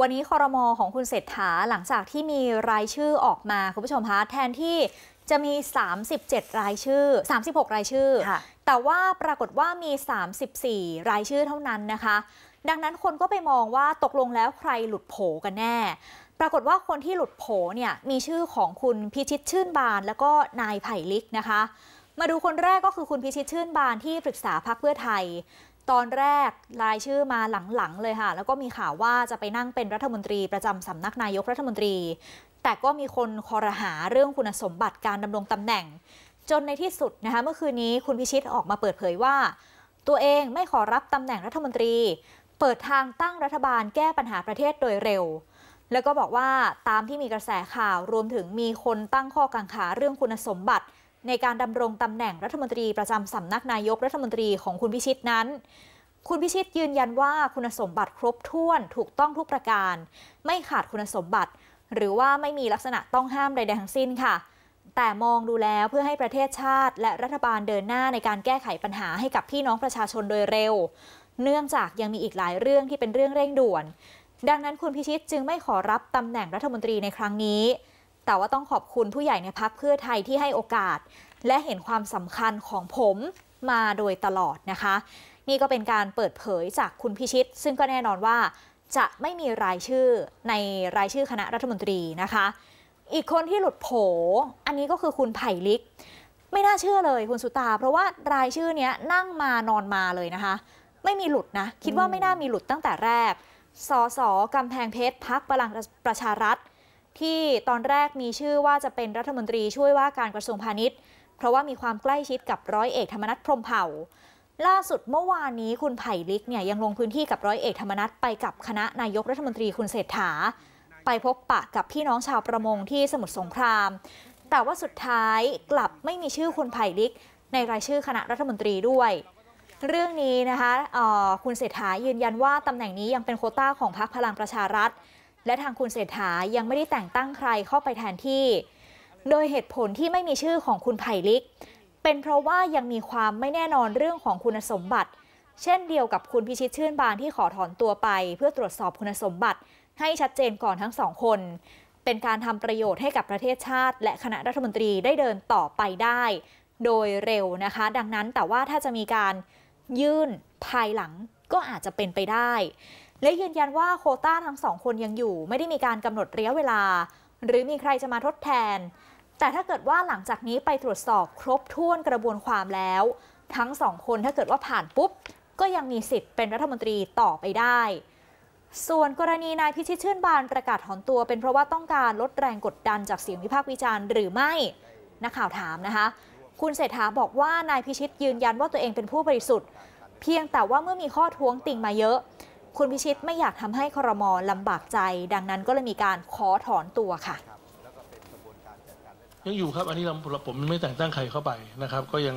วันนี้คอรมอของคุณ เศรษฐาหลังจากที่มีรายชื่อออกมาคุณผู้ชมคะแทนที่จะมี 37 รายชื่อ 36 รายชื่อ แต่ว่าปรากฏว่ามี 34 รายชื่อเท่านั้นนะคะ ดังนั้นคนก็ไปมองว่าตกลงแล้วใครหลุดโผกันแน่ ปรากฏว่าคนที่หลุดโผเนี่ยมีชื่อของคุณพิชิตชื่นบานแล้วก็นายไผ่ลิกนะคะ มาดูคนแรกก็คือคุณพิชิตชื่นบานที่ปรึกษาพรรคเพื่อไทยตอนแรกรายชื่อมาหลัง ๆ เลยค่ะแล้วก็มีข่าวว่าจะไปนั่งเป็นรัฐมนตรีประจำสำนักนายกรัฐมนตรี แต่ก็มีคนคอรหาเรื่องคุณสมบัติการดำรงตำแหน่ง จนในที่สุดนะคะเมื่อคืนนี้คุณพิชิตออกมาเปิดเผยว่า ตัวเองไม่ขอรับตำแหน่งรัฐมนตรี เปิดทางตั้งรัฐบาลแก้ปัญหาประเทศโดยเร็ว แล้วก็บอกว่าตามที่มีกระแสข่าวรวมถึงมีคนตั้งข้อกังขาเรื่องคุณสมบัติในการดำรงตำแหน่งรัฐมนตรีประจำสำนักนายกรัฐมนตรีของคุณพิชิตนั้น คุณพิชิตยืนยันว่าคุณสมบัติครบถ้วนถูกต้องทุกประการ ไม่ขาดคุณสมบัติ หรือว่าไม่มีลักษณะต้องห้ามใดๆทั้งสิ้นค่ะ แต่มองดูแล้วเพื่อให้ประเทศชาติ และรัฐบาลเดินหน้าในการแก้ไขปัญหาให้กับพี่น้องประชาชนโดยเร็ว เนื่องจากยังมีอีกหลายเรื่องที่เป็นเรื่องเร่งด่วน ดังนั้นคุณพิชิตจึงไม่ขอรับตำแหน่งรัฐมนตรีในครั้งนี้แต่ว่าต้องขอบคุณผู้ใหญ่ในพักเพื่อไทยที่ให้โอกาสและเห็นความสำคัญของผมมาโดยตลอดนะคะ นี่ก็เป็นการเปิดเผยจากคุณพิชิต ซึ่งก็แน่นอนว่าจะไม่มีรายชื่อในรายชื่อคณะรัฐมนตรีนะคะ อีกคนที่หลุดโผ อันนี้ก็คือคุณไผ่ลิก ไม่น่าเชื่อเลยคุณสุตา เพราะว่ารายชื่อนี้นั่งมานอนมาเลยนะคะ ไม่มีหลุดนะคิดว่าไม่น่ามีหลุดตั้งแต่แรกสสกำแพงเพชรพักพลังประชารัฐที่ตอนแรกมีชื่อว่าจะเป็นรัฐมนตรีช่วยว่าการกระทรวงพาณิชย์ เพราะว่ามีความใกล้ชิดกับร้อยเอกธรรมนัฐพรมเผ่า ล่าสุดเมื่อวานนี้คุณไผ่ลิกเนี่ยยังลงพื้นที่กับร้อยเอกธรรมนัฐไปกับคณะนายกรัฐมนตรีคุณเศรษฐา ไปพบปะกับพี่น้องชาวประมงที่สมุทรสงคราม แต่ว่าสุดท้ายกลับไม่มีชื่อคุณไผ่ลิกในรายชื่อคณะรัฐมนตรีด้วย เรื่องนี้นะคะคุณเศรษฐายืนยันว่าตำแหน่งนี้ยังเป็นโคต้าของพรรคพลังประชารัฐและทางคุณเศรษฐายังไม่ได้แต่งตั้งใครเข้าไปแทนที่ โดยเหตุผลที่ไม่มีชื่อของคุณไผ่ลิก เป็นเพราะว่ายังมีความไม่แน่นอนเรื่องของคุณสมบัติ เช่นเดียวกับคุณพิชิตชื่นบานที่ขอถอนตัวไป เพื่อตรวจสอบคุณสมบัติ ให้ชัดเจนก่อนทั้งสองคน เป็นการทำประโยชน์ให้กับประเทศชาติ และคณะรัฐมนตรีได้เดินต่อไปได้ โดยเร็วนะคะ ดังนั้นแต่ว่าถ้าจะมีการยื่นภายหลังก็อาจจะเป็นไปได้และยืนยันว่าโคต้าทั้งสองคนยังอยู่ ไม่ได้มีการกำหนดระยะเวลา หรือมีใครจะมาทดแทน แต่ถ้าเกิดว่าหลังจากนี้ไปตรวจสอบครบถ้วนกระบวนความแล้ว ทั้งสองคนถ้าเกิดว่าผ่านปุ๊บ ก็ยังมีสิทธิ์เป็นรัฐมนตรีต่อไปได้ ส่วนกรณีนายพิชิตชื่นบานประกาศถอนตัวเป็นเพราะว่าต้องการลดแรงกดดันจากเสียงวิพากษ์วิจารณ์ หรือไม่นักข่าวถามนะคะ คุณเศรษฐาบอกว่านายพิชิตยืนยันว่าตัวเองเป็นผู้บริสุทธิ์ เพียงแต่ว่าเมื่อมีข้อท้วงติงมาเยอะคุณพิชิตไม่อยากทำให้ครมลำบากใจ ดังนั้นก็เลยมีการขอถอนตัวค่ะยังอยู่ครับอันนี้เราผมไม่แต่งตั้งใครเข้าไปนะครับก็ยัง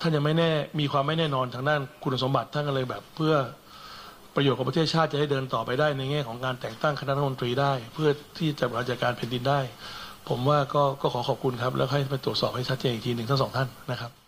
ท่านยังไม่แน่ มีความไม่แน่นอนทางด้านคุณสมบัติท่านก็เลยแบบ เพื่อประโยชน์ของประเทศชาติจะได้เดินต่อไปได้ในแง่ของการแต่งตั้งคณะรัฐมนตรีได้ เพื่อที่จะบริหารจัดการแผ่นดินได้ ผมว่าก็ก็ขอขอบคุณครับแล้วให้ไปตรวจสอบให้ชัดเจนอีกทีหนึ่งทั้งสองท่านนะครับ